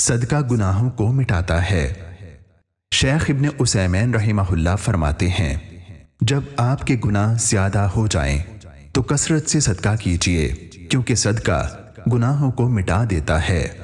सदका गुनाहों को मिटाता है शेख इबन उसैमैन रहीमहुल्ला फरमाते हैं जब आपके गुनाह ज़्यादा हो जाएं तो कसरत से सदका कीजिए क्योंकि सदका गुनाहों को मिटा देता है